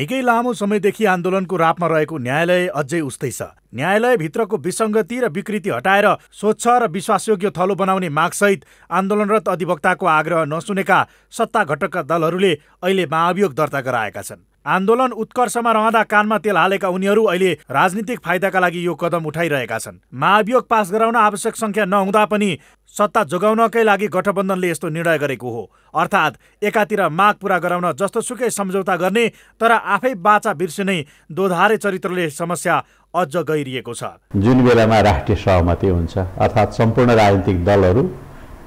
निकै लामो समयदेखि आन्दोलनको रापमा रहेको न्यायालय अझै उस्तै छ न्यायालयभित्रको विसङ्गति र विकृति हटाएर स्वच्छ र विश्वासयोग्य थलो बनाउने मागसहित आन्दोलनरत अधिवक्ताको आग्रह नसुनेका सत्ता घटकका दलहरूले अहिले महाभियोग दर्ता गराएका छन् आन्दोलन उत्कर्षमा रहँदा कानमा तेल हालेका उनीहरू अहिले राजनीतिक फाइदाका लागि यो कदम उठाइरहेका छन् महाभियोग पास गराउन आवश्यक सङ्ख्या नहुँदा पनि सत्ता जोगाउनकै लागि गठबन्धनले यस्तो निर्णय गरेको हो अर्थात् एकातिर माग पूरा गराउन जस्तो सुकै सम्झौता गर्ने तर आफै बाचा बिर्सिनै दोधारे चरित्रले समस्या अझ गहिरिएको छ जुन बेलामा राष्ट्रिय सहमति हुन्छ अर्थात् सम्पूर्ण राजनीतिक दलहरू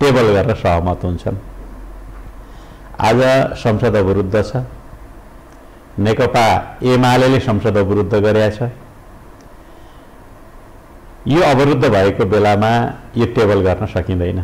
टेबल गरेर सहमत हुन्छन् आज संसद अवरुद्ध छ नेकपा एमाले संसद अवरुद्ध गरेछ यो अवरुद्ध भएको बेलामा यो टेबल गर्न सकिँदैन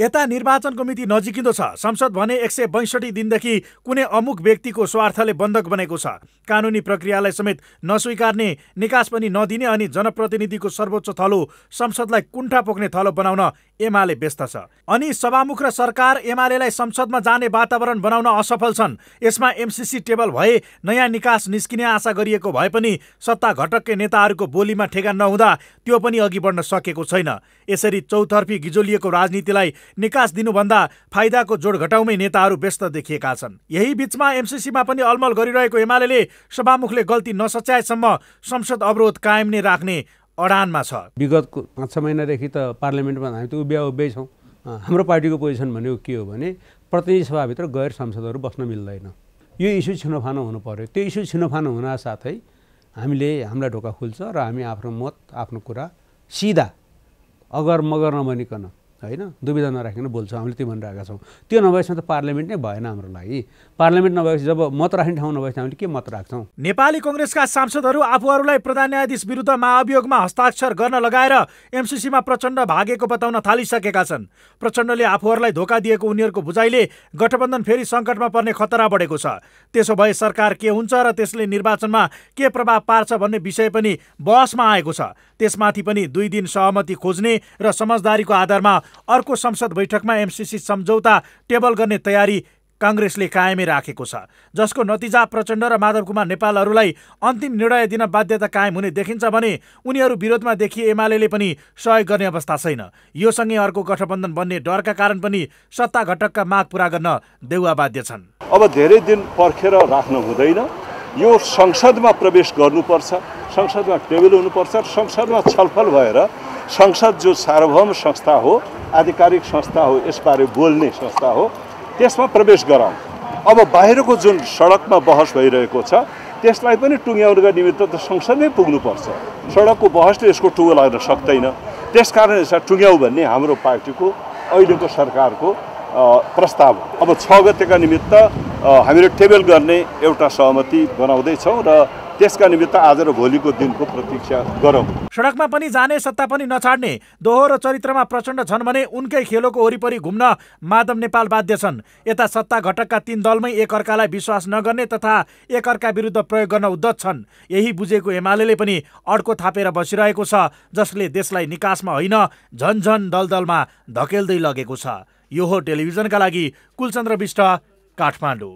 यता निर्वाचनको मिति नजिकिँदो छ संसद भने एक सय बैसठी दिनदेखि कुनै अमुक व्यक्तिको स्वार्थले बन्धक बनेको छ कानुनी प्रक्रियालाई समेत नस्वीकार्ने निकास पनि नदिने अनि जनप्रतिनिधिको सर्वोच्च थलो संसदलाई कुण्ठा पोक्ने थलो बनाउन एमाले व्यस्त छ अनि सभामुख र सरकार एमालेलाई संसदमा जाने वातावरण बनाउन असफल छन् यसमा एमसिसी टेबल भए नयाँ निकास निस्किने आशा गरिएको भए पनि सत्ता घटककै नेताहरूको बोलीमा ठेगान नहुँदा त्यो पनि अघि बढ्न सकेको छैन यसरी चौतर्फी गिजोलिएको राजनीतिलाई निकास दिनुभन्दा फाइदाको जोड घटाउमै नेताहरू व्यस्त देखिएका छन् यही बीचमा एमसिसीमा पनि अलमल गरिरहेको एमाले सभामुखले गल्ती नसच्याएसम्म संसद अवरोध कायम नै राख्ने अडानमा छ विगतको पाँच छ महिनादेखि त पार्लियामेन्टमा हामी त उभ्या उभियै छौँ हाम्रो पार्टीको पोजिसन भनेको के हो भने प्रतिनिधि सभाभित्र गैर सांसदहरू बस्न मिल्दैन यो इस्यु छिनोफानो हुनु पऱ्यो त्यो इस्यु छिनोफानो हुन साथै हामीले हामीलाई ढोका खुल्छ र हामी आफ्नो मत आफ्नो कुरा सिधा अगर मगर नभनिकन होइन दुविधा नराखिकन बोल्छौँ हामीले त्यो भनिरहेका छौँ त्यो नभएसम्म त पार्लियामेन्ट नै भएन हाम्रो लागि पार्लियामेन्ट नभएपछि जब मत राख्ने ठाउँ नभएपछि हामीले के मत राख्छौँ नेपाली कङ्ग्रेसका सांसदहरू आफूहरूलाई प्रधान न्यायाधीश विरुद्ध महाअभियोगमा हस्ताक्षर गर्न लगाएर एमसिसीमा प्रचण्ड भागेको बताउन थालिसकेका छन् प्रचण्डले आफूहरूलाई धोका दिएको उनीहरूको बुझाइले गठबन्धन फेरि सङ्कटमा पर्ने खतरा बढेको छ त्यसो भए सरकार के हुन्छ र त्यसले निर्वाचनमा के प्रभाव पार्छ भन्ने विषय पनि बहसमा आएको छ त्यसमाथि पनि दुई दिन सहमति खोज्ने र समझदारीको आधारमा अर्को संसद बैठकमा एमसिसी सम्झौता टेबल गर्ने तयारी काङ्ग्रेसले कायमै राखेको छ जसको नतिजा प्रचण्ड र माधव कुमार नेपालहरूलाई अन्तिम निर्णय दिन बाध्यता कायम हुने देखिन्छ भने उनीहरू विरोधमा देखि एमाले पनि सहयोग गर्ने अवस्था छैन यो सँगै अर्को गठबन्धन बन्ने डरका कारण पनि सत्ता घटकका माग पूरा गर्न देउवा बाध्य छन् अब धेरै दिन पर्खेर राख्नु हुँदैन यो संसदमा प्रवेश गर्नुपर्छ संसदमा टेबल हुनुपर्छ संसदमा छलफल भएर संसद जो सार्वभौम संस्था हो आधिकारिक संस्था हो यसबारे बोल्ने संस्था हो त्यसमा प्रवेश गराउँ अब बाहिरको जुन सडकमा बहस भइरहेको छ त्यसलाई पनि टुङ्ग्याउनुका निमित्त त संसदमै पुग्नुपर्छ सडकको बहसले यसको टुङ्गो लाग्न सक्दैन त्यस कारण यसलाई टुङ्ग्याउ भन्ने हाम्रो पार्टीको अहिलेको सरकारको प्रस्ताव अब छ गतेका निमित्त हामीले टेबल गर्ने एउटा सहमति बनाउँदैछौँ र त्यसका निमित्त आज र भोलिको दिनको प्रतीक्षा गरौँ सडकमा पनि जाने सत्ता पनि नछाड्ने दोहोरो चरित्रमा प्रचण्ड छन् भने उनकै खेलोको वरिपरि घुम्न माधव नेपाल बाध्य छन् यता सत्ता घटकका तीन दलमै एकअर्कालाई विश्वास नगर्ने तथा एकअर्का विरुद्ध प्रयोग गर्न उद्धत छन् यही बुझेको एमाले पनि अड्को थापेर बसिरहेको छ जसले देशलाई निकासमा होइन झन्झन दलदलमा धकेल्दै लगेको छ यो हो टेलिभिजनका लागि कुलचन्द्र विष्ट काठमाडौँ